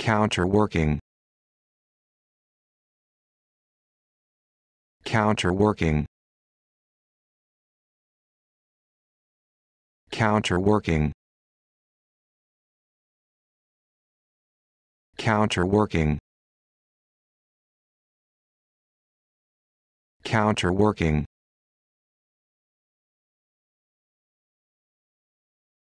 counterworking counterworking counterworking counterworking counterworking